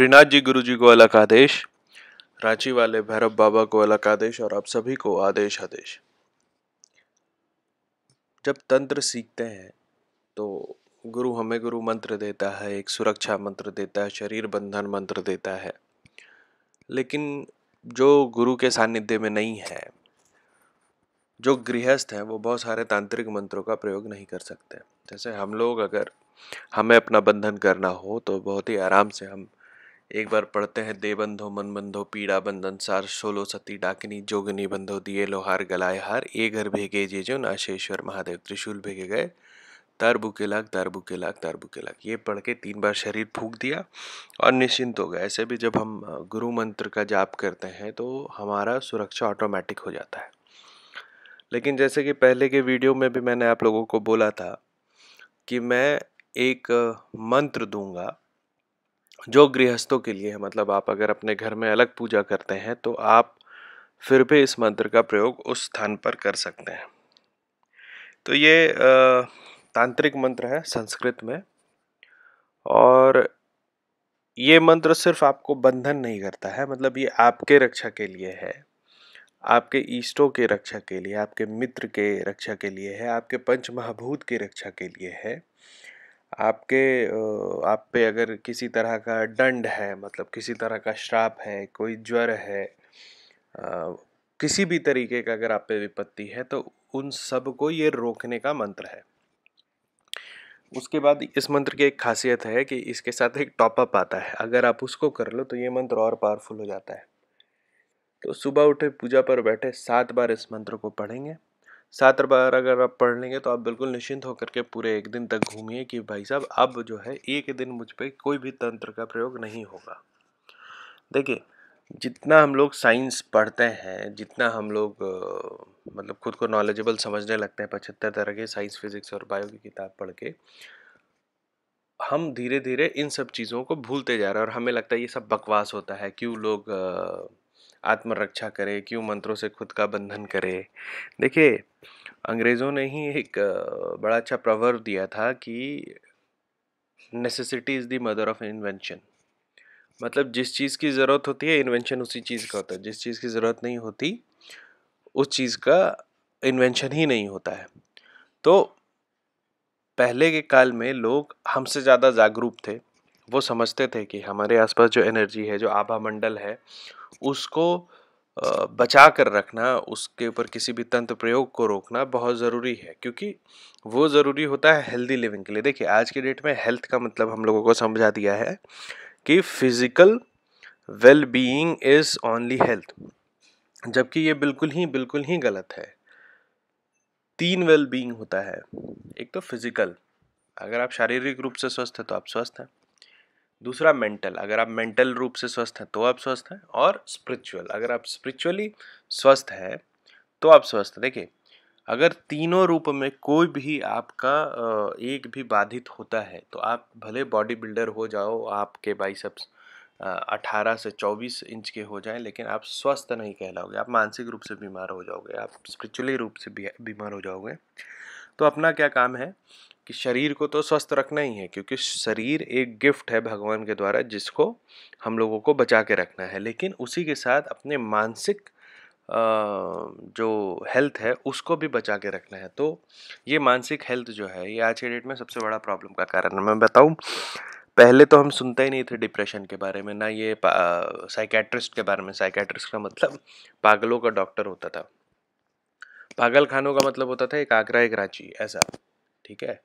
श्रीनाथ जी गुरु जी को अलग आदेश रांची वाले भैरव बाबा को अलग आदेश और आप सभी को आदेश आदेश जब तंत्र सीखते हैं तो गुरु हमें गुरु मंत्र देता है एक सुरक्षा मंत्र देता है शरीर बंधन मंत्र देता है लेकिन जो गुरु के सानिध्य में नहीं है जो गृहस्थ हैं वो बहुत सारे तांत्रिक मंत्रों का प्रयोग नहीं कर सकते जैसे हम लोग अगर हमें अपना बंधन करना हो तो बहुत ही आराम से हम एक बार पढ़ते हैं देबंधो मन बंधो पीड़ा बंधन सार सोलो सती डाकिनी जोगिनी बंधो दिए लोहार गलाय हार ए घर भेगे जे जो नाशेश्वर महादेव त्रिशूल भेगे गए तारबू के लाख तारबू के लाख तारबू के लाख ये पढ़ के तीन बार शरीर फूक दिया और निश्चिंत हो गया ऐसे भी जब हम गुरु मंत्र का जाप करते हैं तो हमारा सुरक्षा ऑटोमेटिक हो जाता है लेकिन जैसे कि पहले के वीडियो में भी मैंने आप लोगों को बोला था कि मैं एक मंत्र दूंगा जो गृहस्थों के लिए है मतलब आप अगर अपने घर में अलग पूजा करते हैं तो आप फिर भी इस मंत्र का प्रयोग उस स्थान पर कर सकते हैं तो ये तांत्रिक मंत्र है संस्कृत में और ये मंत्र सिर्फ आपको बंधन नहीं करता है मतलब ये आपके रक्षा के लिए है आपके ईष्टों के रक्षा के लिए आपके मित्र के रक्षा के लिए है आपके पंच महाभूत की रक्षा के लिए है आपके आप पे अगर किसी तरह का दंड है मतलब किसी तरह का श्राप है कोई ज्वर है किसी भी तरीके का अगर आप पे विपत्ति है तो उन सब को ये रोकने का मंत्र है उसके बाद इस मंत्र की एक खासियत है कि इसके साथ एक टॉपअप आता है अगर आप उसको कर लो तो ये मंत्र और पावरफुल हो जाता है तो सुबह उठे पूजा पर बैठे सात बार इस मंत्र को पढ़ेंगे सात बार अगर आप पढ़ लेंगे तो आप बिल्कुल निश्चिंत होकर के पूरे एक दिन तक घूमिए कि भाई साहब अब जो है एक दिन मुझ पर कोई भी तंत्र का प्रयोग नहीं होगा देखिए जितना हम लोग साइंस पढ़ते हैं जितना हम लोग मतलब खुद को नॉलेजेबल समझने लगते हैं पचहत्तर तरह के साइंस फिजिक्स और बायो की किताब पढ़ के हम धीरे धीरे इन सब चीज़ों को भूलते जा रहे हैं और हमें लगता है ये सब बकवास होता है क्यों लोग आत्मरक्षा करें क्यों मंत्रों से खुद का बंधन करें देखिए अंग्रेज़ों ने ही एक बड़ा अच्छा प्रवर दिया था कि necessity is the mother of invention मतलब जिस चीज़ की ज़रूरत होती है इन्वेंशन उसी चीज़ का होता है जिस चीज़ की ज़रूरत नहीं होती उस चीज़ का इन्वेंशन ही नहीं होता है तो पहले के काल में लोग हमसे ज़्यादा जागरूक थे वो समझते थे कि हमारे आसपास जो एनर्जी है जो आभा मंडल है उसको बचा कर रखना उसके ऊपर किसी भी तंत्र प्रयोग को रोकना बहुत ज़रूरी है क्योंकि वो ज़रूरी होता है हेल्दी लिविंग के लिए देखिए आज के डेट में हेल्थ का मतलब हम लोगों को समझा दिया है कि physical well being is only health जबकि ये बिल्कुल ही बिल्कुल ही गलत है तीन वेल बीइंग होता है एक तो फिज़िकल अगर आप शारीरिक रूप से स्वस्थ हैं तो आप स्वस्थ हैं दूसरा मेंटल अगर आप मेंटल रूप से स्वस्थ हैं तो आप स्वस्थ हैं और स्पिरिचुअल अगर आप स्पिरिचुअली स्वस्थ हैं तो आप स्वस्थ हैं देखिए अगर तीनों रूप में कोई भी आपका एक भी बाधित होता है तो आप भले बॉडी बिल्डर हो जाओ आपके बाइसेप्स अठारह से चौबीस इंच के हो जाएं लेकिन आप स्वस्थ नहीं कहलाओगे आप मानसिक रूप से बीमार हो जाओगे आप स्पिरिचुअली रूप से बीमार हो जाओगे तो अपना क्या काम है कि शरीर को तो स्वस्थ रखना ही है क्योंकि शरीर एक गिफ्ट है भगवान के द्वारा जिसको हम लोगों को बचा के रखना है लेकिन उसी के साथ अपने मानसिक जो हेल्थ है उसको भी बचा के रखना है तो ये मानसिक हेल्थ जो है ये आज के डेट में सबसे बड़ा प्रॉब्लम का कारण है मैं बताऊँ पहले तो हम सुनते ही नहीं थे डिप्रेशन के बारे में ना ये साइकेट्रिस्ट के बारे में साइकेट्रिस्ट का मतलब पागलों का डॉक्टर होता था पागल खानों का मतलब होता था एक आगरा एक रांची ऐसा ठीक है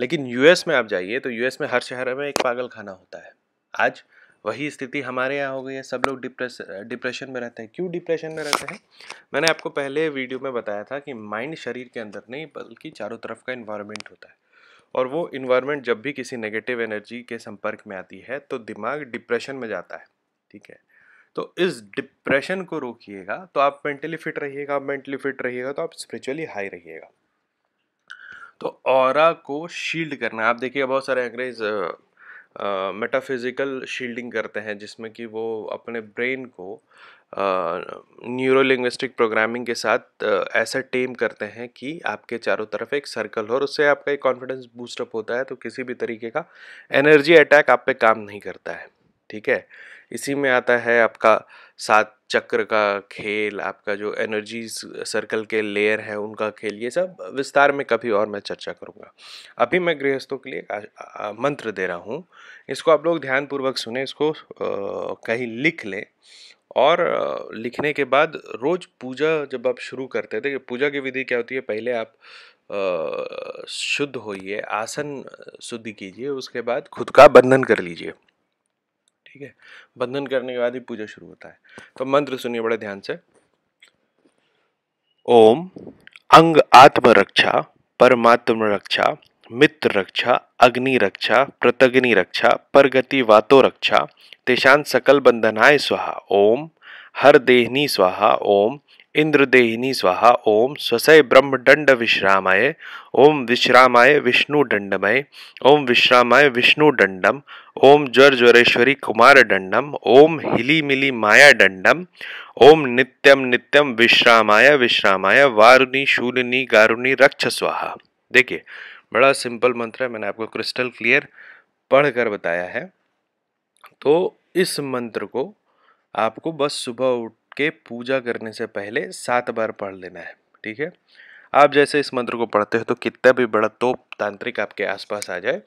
लेकिन यूएस में आप जाइए तो यूएस में हर शहर में एक पागल खाना होता है आज वही स्थिति हमारे यहाँ हो गई है सब लोग डिप्रेस डिप्रेशन में रहते हैं क्यों डिप्रेशन में रहते हैं मैंने आपको पहले वीडियो में बताया था कि माइंड शरीर के अंदर नहीं बल्कि चारों तरफ का इन्वायरमेंट होता है और वो इन्वायरमेंट जब भी किसी नेगेटिव एनर्जी के संपर्क में आती है तो दिमाग डिप्रेशन में जाता है ठीक है तो इस डिप्रेशन को रोकिएगा तो आप मेंटली फिट रहिएगा आप मेंटली फिट रहिएगा तो आप स्पिरिचुअली हाई रहिएगा तो और को शील्ड करना है आप देखिए बहुत सारे अंग्रेज मेटाफिज़िकल शील्डिंग करते हैं जिसमें कि वो अपने ब्रेन को न्यूरो लिंग्विस्टिक प्रोग्रामिंग के साथ ऐसा टेम करते हैं कि आपके चारों तरफ एक सर्कल हो और उससे आपका एक कॉन्फिडेंस बूस्टअप होता है तो किसी भी तरीके का एनर्जी अटैक आप पे काम नहीं करता है ठीक है इसी में आता है आपका सात चक्र का खेल आपका जो एनर्जी सर्कल के लेयर है उनका खेल ये सब विस्तार में कभी और मैं चर्चा करूँगा अभी मैं गृहस्थों के लिए आ, आ, मंत्र दे रहा हूँ इसको आप लोग ध्यानपूर्वक सुने इसको आ, कहीं लिख लें और लिखने के बाद रोज़ पूजा जब आप शुरू करते थे पूजा की विधि क्या होती है पहले आप शुद्ध होइए आसन शुद्ध कीजिए उसके बाद खुद का बंधन कर लीजिए ठीक है बंधन करने के बाद ही पूजा शुरू होता है तो मंत्र सुनिए बड़े ध्यान से ओम अंग आत्म रक्षा परमात्म रक्षा मित्र रक्षा अग्नि रक्षा प्रतग्नि रक्षा परगति वातो रक्षा तेषां सकल बंधनाय स्वाहा ओम हर देहनी स्वाहा ओम इंद्रदेहिनी स्वाहा ओम स्वसय ब्रह्म दंड विश्रामाय ओम विश्रामाय विष्णु दंडमय ओम विश्रामाय विष्णु दंडम ओम ज्वर ज्वरेश्वरी कुमार दंडम ओम हिली मिली माया दंडम ओम नित्यम नित्यम विश्रामाय विश्रामाय वारुणी शूलिनी गारुणी रक्ष स्वाहा देखिए बड़ा सिंपल मंत्र है मैंने आपको क्रिस्टल क्लियर पढ़ कर बताया है तो इस मंत्र को आपको बस सुबह उठ आपके पूजा करने से पहले सात बार पढ़ लेना है ठीक है आप जैसे इस मंत्र को पढ़ते हो तो कितना भी बड़ा तोप तांत्रिक आपके आसपास आ जाए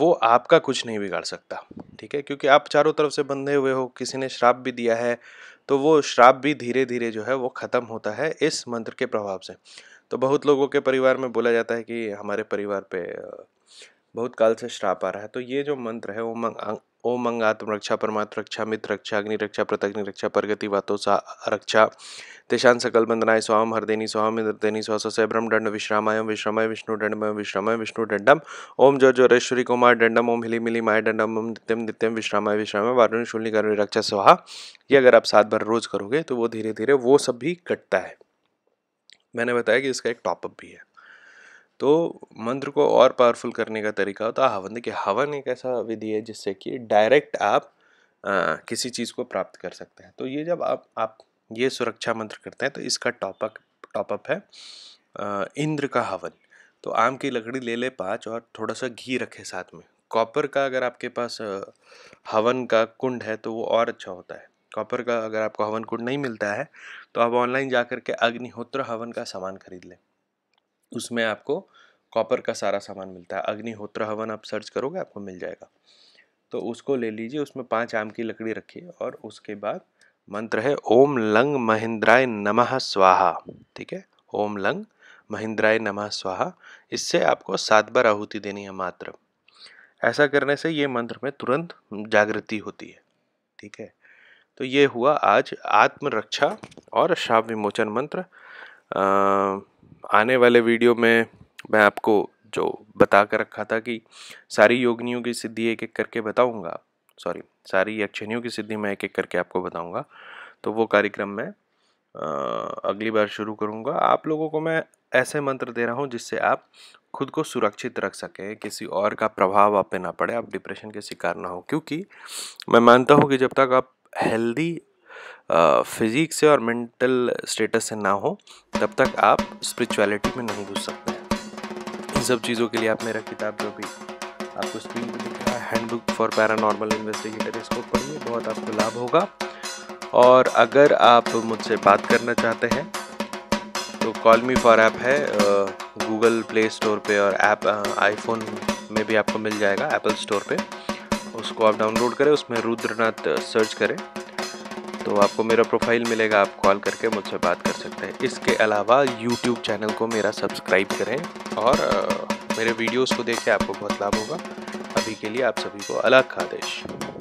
वो आपका कुछ नहीं बिगाड़ सकता ठीक है क्योंकि आप चारों तरफ से बंधे हुए हो किसी ने श्राप भी दिया है तो वो श्राप भी धीरे धीरे जो है वो ख़त्म होता है इस मंत्र के प्रभाव से तो बहुत लोगों के परिवार में बोला जाता है कि हमारे परिवार पे बहुत काल से श्राप आ रहा है तो ये जो मंत्र है वो ओम अंग आत्मरक्षा परमात्म रक्षा मित्र रक्षा अग्नि रक्षा प्रतग्नि रक्षा प्रगति वातो सा रक्षा तेषां सकल वंदनाय स्वाम हरदेनी स्वाम इंद्रदेनी स्वा ब्रह्म दंड विश्रामाय विश्रमाय विष्णु दंडम विश्रमाय विष्णु दंडम ओम जो जो रेश्वरी कुमार दंडम ओम हिली मिली माय दंडम ओम नित्यम नित्यम विश्रामाय विश्रामाय वारुण शून्य कर्म रक्षा स्वाहा ये अगर आप सात बार रोज करोगे तो वो धीरे धीरे वो सब भी कटता है मैंने बताया कि इसका एक टॉपअप भी है तो मंत्र को और पावरफुल करने का तरीका होता है हवन हाँ, देखिए मतलब हवन एक ऐसा विधि है जिससे कि डायरेक्ट आप आ, किसी चीज़ को प्राप्त कर सकते हैं तो ये जब आप आप ये सुरक्षा मंत्र करते हैं तो इसका टॉपअप टॉपअप है आ, इंद्र का हवन तो आम की लकड़ी ले ले पाँच और थोड़ा सा घी रखे साथ में कॉपर का अगर आपके पास हवन का कुंड है तो वो और अच्छा होता है कॉपर का अगर आपको हवन कुंड नहीं मिलता है तो आप ऑनलाइन जा के अग्निहोत्र हवन का सामान खरीद लें उसमें आपको कॉपर का सारा सामान मिलता है अग्निहोत्र हवन आप सर्च करोगे आपको मिल जाएगा तो उसको ले लीजिए उसमें पाँच आम की लकड़ी रखिए और उसके बाद मंत्र है ओम लंग महिंद्राय नमः स्वाहा ठीक है ओम लंग महिंद्राय नमः स्वाहा इससे आपको सात बार आहुति देनी है मात्र ऐसा करने से ये मंत्र में तुरंत जागृति होती है ठीक है तो ये हुआ आज आत्मरक्षा और श्राप विमोचन मंत्र आ, आने वाले वीडियो में मैं आपको जो बता कर रखा था कि सारी योगनियों की सिद्धि एक एक करके बताऊंगा सॉरी सारी यक्षिणियों की सिद्धि मैं एक एक करके आपको बताऊंगा तो वो कार्यक्रम मैं अगली बार शुरू करूंगा आप लोगों को मैं ऐसे मंत्र दे रहा हूँ जिससे आप खुद को सुरक्षित रख सकें किसी और का प्रभाव आप पे ना पड़े आप डिप्रेशन के शिकार ना हो क्योंकि मैं मानता हूँ कि जब तक आप हेल्दी फिज़िक्स से और मेंटल स्टेटस से ना हो तब तक आप स्पिरिचुअलिटी में नहीं घुस सकते इन सब चीज़ों के लिए आप मेरा किताब जो भी आपको स्क्रीन पर दिख रहा है हैंडबुक फॉर पैरानॉर्मल इन्वेस्टिगेटर इसको पढ़िए बहुत आपको लाभ होगा और अगर आप मुझसे बात करना चाहते हैं तो कॉल मी फॉर ऐप है गूगल प्ले स्टोर पे और ऐप आईफोन में भी आपको मिल जाएगा एप्पल स्टोर पे उसको आप डाउनलोड करें उसमें रुद्रनाथ सर्च करें तो आपको मेरा प्रोफाइल मिलेगा आप कॉल करके मुझसे बात कर सकते हैं इसके अलावा यूट्यूब चैनल को मेरा सब्सक्राइब करें और मेरे वीडियोस को देख के आपको बहुत लाभ होगा अभी के लिए आप सभी को अलग आदेश